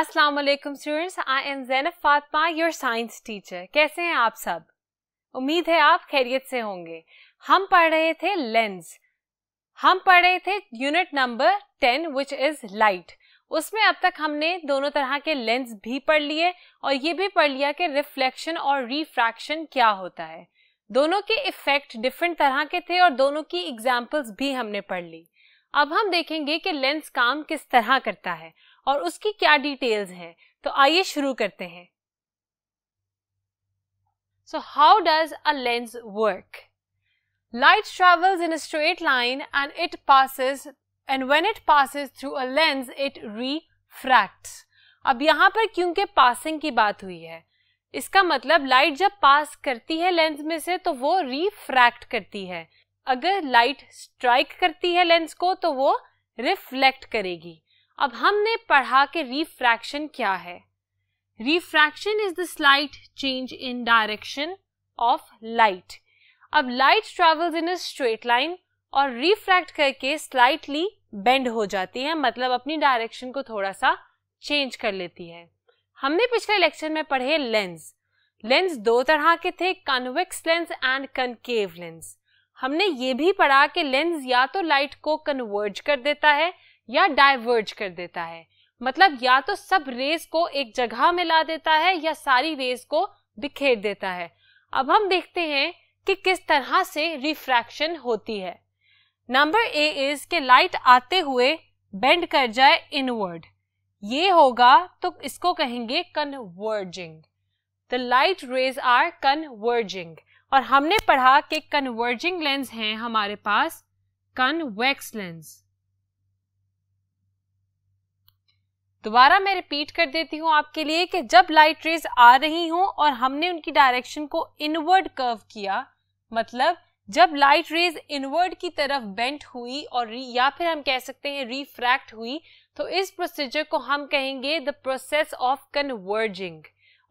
अस्सलाम वालेकुम students I am Zainab Fatima your science teacher कैसे हैं आप सब उम्मीद है आप खैरियत से होंगे हम पढ़ रहे थे लेंस हम पढ़ रहे थे unit number ten which is light उसमें अब तक हमने दोनों तरह के लेंस भी पढ़ लिए और ये भी पढ़ लिया कि रिफ्लेक्शन और रिफ्रैक्शन क्या होता है दोनों के इफेक्ट डिफरेंट तरह के थे और दोनों की एग्जाम्पल्स भी हमने पढ़ ली अब हम देखेंगे कि लेंस काम किस तरह करता है और उसकी क्या डिटेल्स हैं तो आइए शुरू करते हैं so how does a lens work light travels in a straight line and it passes and when it passes through a lens it refracts. अब यहां पर क्योंकि पासिंग की बात हुई है इसका मतलब लाइट जब पास करती है लेंस में से तो वो रिफ्रैक्ट करती है अगर लाइट स्ट्राइक करती है लेंस को तो वो रिफ्लेक्ट करेगी अब हमने पढ़ा कि रिफ्रैक्शन क्या है refraction is the slight change in direction of light अब light travels in a straight line और रिफ्रैक्ट करके स्लाइटली बेंड हो जाती है मतलब अपनी डायरेक्शन को थोड़ा सा चेंज कर लेती है हमने पिछले लेक्चर में पढ़े लेंस लेंस दो तरह के थे convex lens and concave lens हमने ये भी पढ़ा कि लेंस या तो लाइट को कन्वर्ज कर देता है या डाइवर्ज कर देता है मतलब या तो सब रेस को एक जगह में ला देता है या सारी रेस को बिखेर देता है अब हम देखते हैं कि किस तरह से रिफ्रैक्शन होती है नंबर ए इज के लाइट आते हुए बेंड कर जाए इनवर्ड ये होगा तो इसको कहेंगे converging the light rays are converging और हमने पढ़ा कि कन्वर्जिंग लेंस हैं हमारे पास कन्वेक्स लेंस दोबारा मैं रिपीट कर देती हूँ आपके लिए कि जब लाइट रेज आ रही हों और हमने उनकी डायरेक्शन को इनवर्ड कर्व किया मतलब जब लाइट रेज इनवर्ड की तरफ बेंट हुई और या फिर हम कह सकते हैं रिफ्रैक्ट हुई तो इस प्रोसीजर को हम कहेंगे द प्रोसेस ऑफ कन्वर्जिंग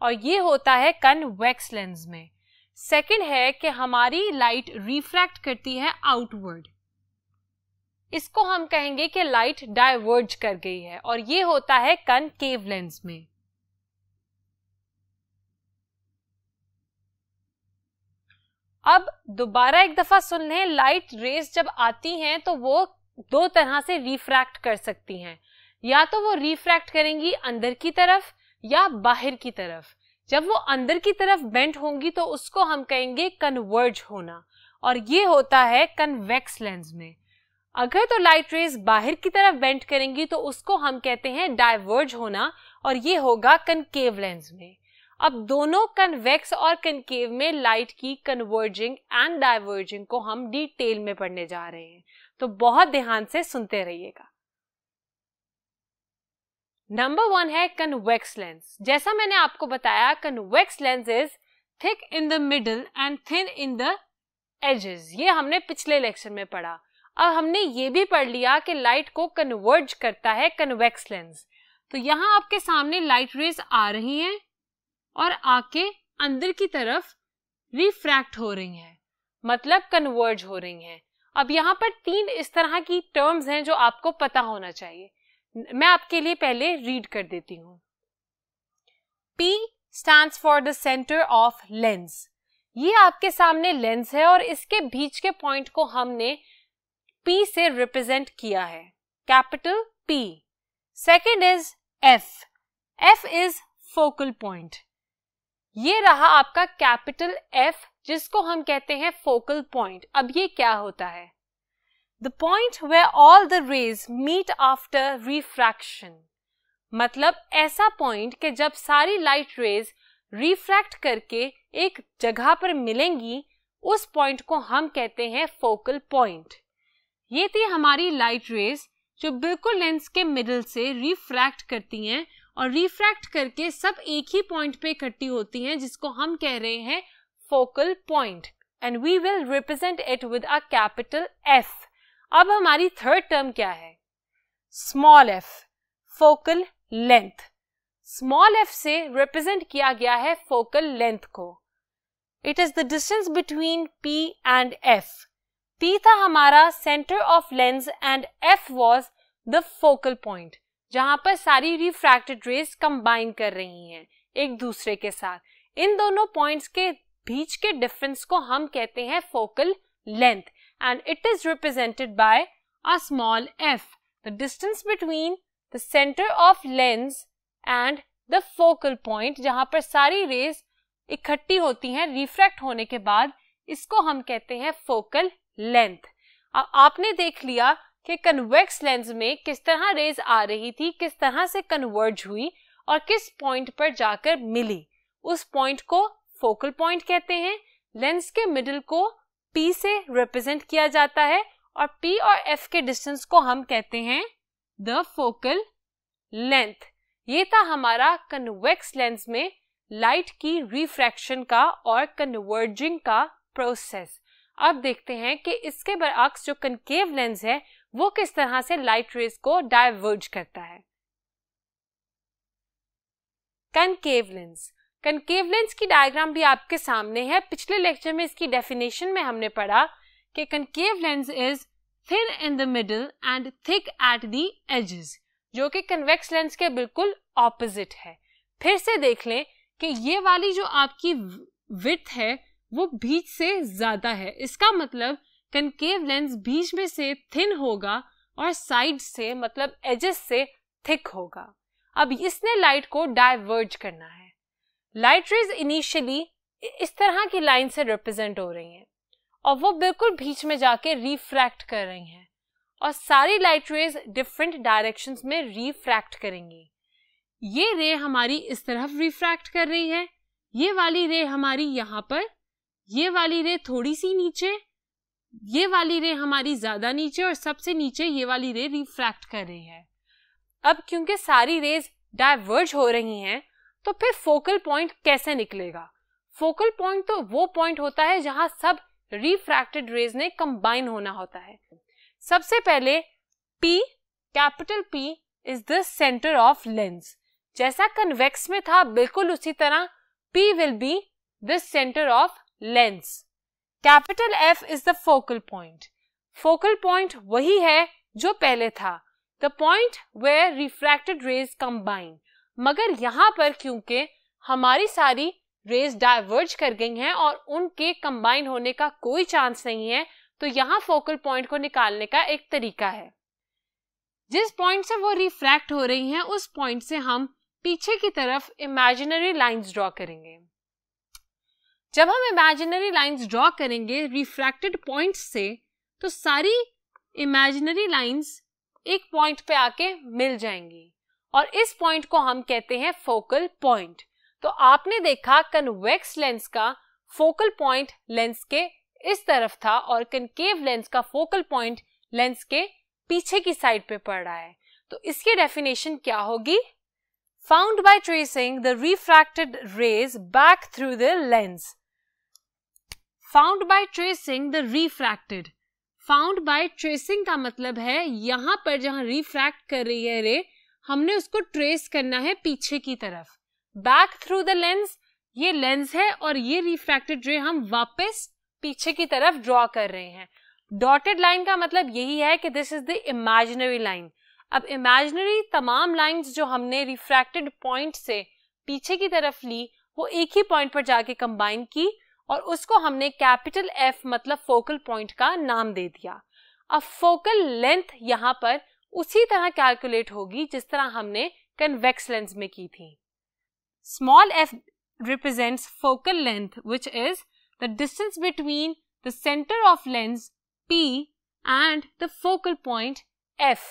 और ये होता है कन्वेक्स लेंस में सेकंड है कि हमारी लाइट रिफ्रैक्ट करती है आउटवर्ड इसको हम कहेंगे कि लाइट डाइवर्ज कर गई है और ये होता है कनकेव लेंस में अब दोबारा एक दफा सुन लें लाइट रेज जब आती हैं तो वो दो तरह से रिफ्रैक्ट कर सकती हैं या तो वो रिफ्रैक्ट करेंगी अंदर की तरफ या बाहर की तरफ जब वो अंदर की तरफ बेंट होंगी तो उसको हम कहेंगे कन्वर्ज होना और ये होता है कन्वेक्स लेंस में अगर तो लाइट रेज बाहर की तरफ बेंट करेंगी तो उसको हम कहते हैं डाइवर्ज होना और ये होगा कनकेव लेंस में अब दोनों कन्वेक्स और कनकेव में लाइट की कन्वर्जिंग एंड डाइवर्जिंग को हम डिटेल में पढ़ने जा रहे हैं तो बहुत ध्यान से सुनते रहिएगा नंबर वन है कन्वेक्स लेंस जैसा मैंने आपको बताया convex lens is thick in the middle and thin in the edges ये हमने पिछले लेक्चर में पढ़ा अब हमने ये भी पढ़ लिया कि लाइट को कन्वर्ज करता है कन्वेक्स लेंस तो यहाँ आपके सामने लाइट रेज आ रही हैं और आके अंदर की तरफ रिफ्रैक्ट हो रही हैं मतलब कन्वर्ज हो रही हैं अब यहाँ पर तीन इस तरह की टर्म्स हैं जो आपको पता होना चाहिए मैं आपके लिए पहले रीड कर देती हूँ P stand for the centre of lens ये आपके सामने लेंस है और इसके बीच के पॉइंट को हमने पी से रिप्रेजेंट किया है capital P second is F F is focal point ये रहा आपका कैपिटल एफ जिसको हम कहते हैं फोकल पॉइंट अब ये क्या होता है the point way all the rays meet after refraction मतलब ऐसा पॉइंट कि जब सारी लाइट रेज रिफ्रैक्ट करके एक जगह पर मिलेंगी उस पॉइंट को हम कहते हैं फोकल पॉइंट ये थी हमारी लाइट रेज जो बिल्कुल लेंस के मिडल से रिफ्रैक्ट करती हैं और रिफ्रैक्ट करके सब एक ही पॉइंट पे इकट्ठी होती हैं जिसको हम कह रहे हैं focal point and we will represent it with a capital F अब हमारी थर्ड टर्म क्या है small F focal length small F से रिप्रेजेंट किया गया है फोकल लेंथ को it is the distance between P and F P था हमारा centre of lens and F was the focal point जहां पर सारी रिफ्रैक्टेड रेस कंबाइन कर रही हैं एक दूसरे के साथ इन दोनों पॉइंट्स के बीच के डिफरेंस को हम कहते हैं focal length and it is represented by a small F the distance between the centre of lens and the focal point जहां पर सारी रेस इकट्ठी होती हैं रिफ्रैक्ट होने के बाद इसको हम कहते हैं फोकल लेंथ अब आपने देख लिया कि कन्वेक्स लेंस में किस तरह रेज आ रही थी किस तरह से कन्वर्ज हुई और किस पॉइंट पर जाकर मिली उस पॉइंट को फोकल पॉइंट कहते हैं लेंस के मिडिल को P से रिप्रेजेंट किया जाता है और P और F के डिस्टेंस को हम कहते हैं द फोकल लेंथ ये था हमारा कन्वेक्स लेंस में लाइट की रिफ्रैक्शन का और कन्वर्जिंग का प्रोसेस अब देखते हैं कि इसके बरअक्स जो कनकेव लेंस है वो किस तरह से लाइट रेज को डाइवर्ज करता है कनकेव लेंस कनकेव लेंस की डायग्राम भी आपके सामने है पिछले लेक्चर में इसकी डेफिनेशन में हमने पढ़ा कि concave lens is thin in the middle and thick at the edges जो कि कन्वेक्स लेंस के बिल्कुल ऑपोजिट है फिर से देख लें कि ये वाली जो आपकी विथ है वो बीच से ज्यादा है इसका मतलब कनकेव लेंस बीच में से थिन होगा और साइड से मतलब एजेस से थिक होगा अब इसने लाइट को डाइवर्ज करना है लाइट रेज इनिशियली इस तरह की लाइन से रिप्रेजेंट हो रही हैं और वो बिल्कुल बीच में जाके रिफ्रैक्ट कर रही हैं और सारी लाइट रेज डिफरेंट डायरेक्शन में रिफ्रैक्ट करेंगी ये रे हमारी इस तरफ रिफ्रैक्ट कर रही है ये वाली रे हमारी यहाँ पर ये वाली रे थोड़ी सी नीचे ये वाली रे हमारी ज्यादा नीचे और सबसे नीचे ये वाली रे रिफ्रैक्ट कर रही है अब क्योंकि सारी रेज डाइवर्ज हो रही हैं तो फिर फोकल पॉइंट कैसे निकलेगा फोकल पॉइंट तो वो पॉइंट होता है जहां सब रिफ्रैक्टेड रेज ने कंबाइन होना होता है सबसे पहले P capital P is the centre of lens जैसा कन्वेक्स में था बिल्कुल उसी तरह P will be the centre of lens capital F is the focal point focal point वही है जो पहले था the point where refracted rays combine मगर यहाँ पर क्योंकि हमारी सारी रेज डाइवर्ज कर गई हैं और उनके कंबाइन होने का कोई चांस नहीं है तो यहाँ फोकल पॉइंट को निकालने का एक तरीका है जिस पॉइंट से वो रिफ्रैक्ट हो रही हैं उस पॉइंट से हम पीछे की तरफ इमेजिनरी लाइंस ड्रॉ करेंगे जब हम इमेजिनरी लाइंस ड्रॉ करेंगे रिफ्रैक्टेड पॉइंट्स से तो सारी इमेजिनरी लाइंस एक पॉइंट पे आके मिल जाएंगी और इस पॉइंट को हम कहते हैं फोकल पॉइंट तो आपने देखा कन्वेक्स लेंस का फोकल पॉइंट लेंस के इस तरफ था और कनकेव लेंस का फोकल पॉइंट लेंस के पीछे की साइड पे पड़ रहा है तो इसकी डेफिनेशन क्या होगी found by tracing the refracted rays back through the lens found by tracing the refracted found by tracing का मतलब है यहां पर जहां रिफ्रैक्ट कर रही है रे हमने उसको ट्रेस करना है पीछे की तरफ बैक थ्रू द लेंस ये लेंस है और ये रिफ्रैक्टेड रे हम वापस पीछे की तरफ ड्रॉ कर रहे हैं डॉटेड लाइन का मतलब यही है कि this is the imaginary line अब इमेजिनरी तमाम लाइंस जो हमने रिफ्रैक्टेड पॉइंट से पीछे की तरफ ली वो एक ही पॉइंट पर जाके कंबाइन की और उसको हमने कैपिटल एफ मतलब फोकल पॉइंट का नाम दे दिया अब फोकल लेंथ यहां पर उसी तरह कैलकुलेट होगी जिस तरह हमने कन्वेक्स लेंस में की थी small F represents focal length which is the distance between the centre of lens P and the focal point F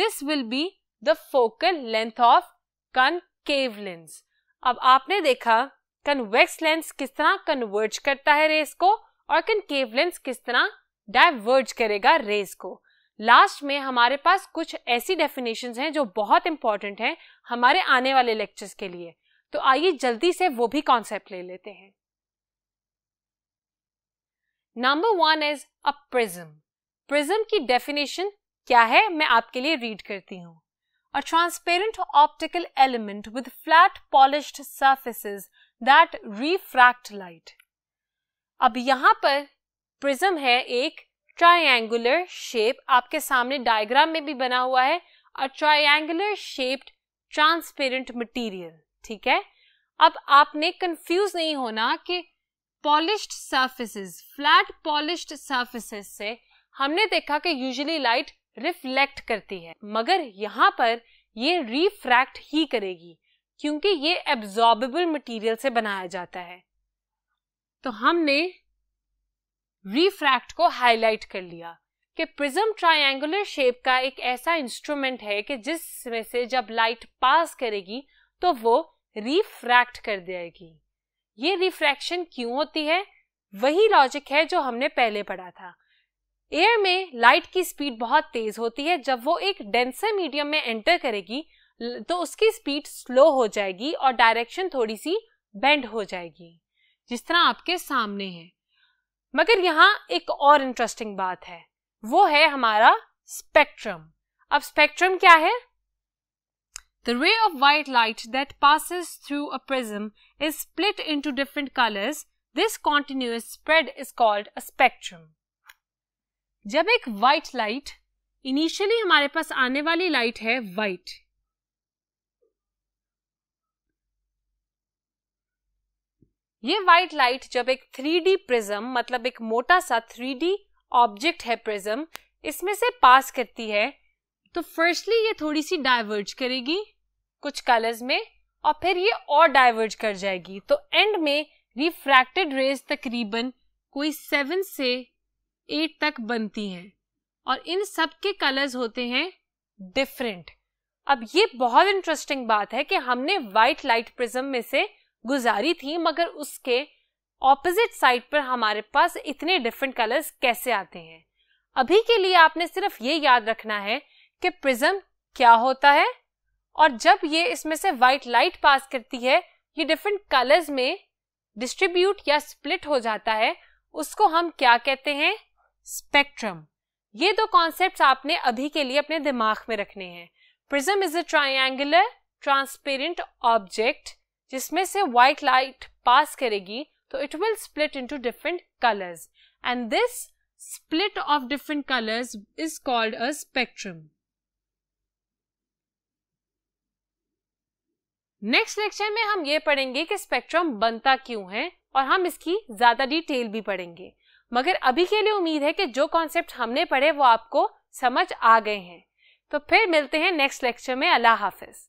this will be the focal length of concave lens अब आपने देखा convex lens किस तरह converge करता है race को और concave lens किस तरह डाइवर्ज करेगा रेस को लास्ट में हमारे पास कुछ ऐसी डेफिनेशन हैं जो बहुत इंपॉर्टेंट हैं हमारे आने वाले लेक्चर्स के लिए तो आइए जल्दी से वो भी कॉन्सेप्ट ले लेते हैं number one is a prism prism की डेफिनेशन क्या है मैं आपके लिए रीड करती हूँ a transparent optical element with flat polished surfaces that refract light अब यहां पर प्रिज्म है एक ट्राइंगुलर शेप आपके सामने डायग्राम में भी बना हुआ है a triangular shaped transparent material ठीक है अब आपने कंफ्यूज नहीं होना कि polished surfaces flat polished surfaces से हमने देखा कि यूजुअली लाइट रिफ्लेक्ट करती है मगर यहां पर ये रिफ्रैक्ट ही करेगी क्योंकि ये एब्जॉर्बेबल मटेरियल से बनाया जाता है तो हमने रिफ्रैक्ट को हाईलाइट कर लिया कि प्रिज्म ट्रायंगुलर शेप का एक ऐसा इंस्ट्रूमेंट है कि जिसमें से जब लाइट पास करेगी तो वो रिफ्रैक्ट कर देगी ये रिफ्रैक्शन क्यों होती है वही लॉजिक है जो हमने पहले पढ़ा था एयर में लाइट की स्पीड बहुत तेज होती है जब वो एक डेंसर मीडियम में एंटर करेगी तो उसकी स्पीड स्लो हो जाएगी और डायरेक्शन थोड़ी सी बेंड हो जाएगी जिस तरह आपके सामने है मगर यहाँ एक और इंटरेस्टिंग बात है वो है हमारा स्पेक्ट्रम अब स्पेक्ट्रम क्या है the ray of white light that passes through a prism is split into different colours this continuous spread is called a spectrum जब एक वाइट लाइट इनिशियली हमारे पास आने वाली लाइट है वाइट ये व्हाइट लाइट जब एक थ्री डी प्रिज्म मतलब एक मोटा सा थ्री डी ऑब्जेक्ट है प्रिज्म इसमें से पास करती है तो फर्स्टली ये थोड़ी सी डाइवर्ज करेगी कुछ कलर्स में और फिर ये और डाइवर्ज कर जाएगी तो एंड में रिफ्रैक्टेड रेज तकरीबन कोई सेवन से एट तक बनती हैं और इन सब के कलर्स होते हैं डिफरेंट अब ये बहुत इंटरेस्टिंग बात है कि हमने व्हाइट लाइट प्रिज्म में से गुजारी थी मगर उसके ऑपोजिट साइड पर हमारे पास इतने डिफरेंट कलर्स कैसे आते हैं अभी के लिए आपने सिर्फ ये याद रखना है कि प्रिज्म क्या होता है और जब ये इसमें से वाइट लाइट पास करती है ये डिफरेंट कलर्स में डिस्ट्रीब्यूट या स्प्लिट हो जाता है उसको हम क्या कहते हैं स्पेक्ट्रम ये दो कॉन्सेप्ट आपने अभी के लिए अपने दिमाग में रखने हैं prism is a triangular transparent object जिसमें से व्हाइट लाइट पास करेगी तो it will split into different colours and this split of different colours is called a spectrum next lecture में हम ये पढ़ेंगे कि स्पेक्ट्रम बनता क्यों है और हम इसकी ज्यादा डिटेल भी पढ़ेंगे मगर अभी के लिए उम्मीद है कि जो कॉन्सेप्ट हमने पढ़े वो आपको समझ आ गए हैं तो फिर मिलते हैं नेक्स्ट लेक्चर में अल्लाह हाफिज़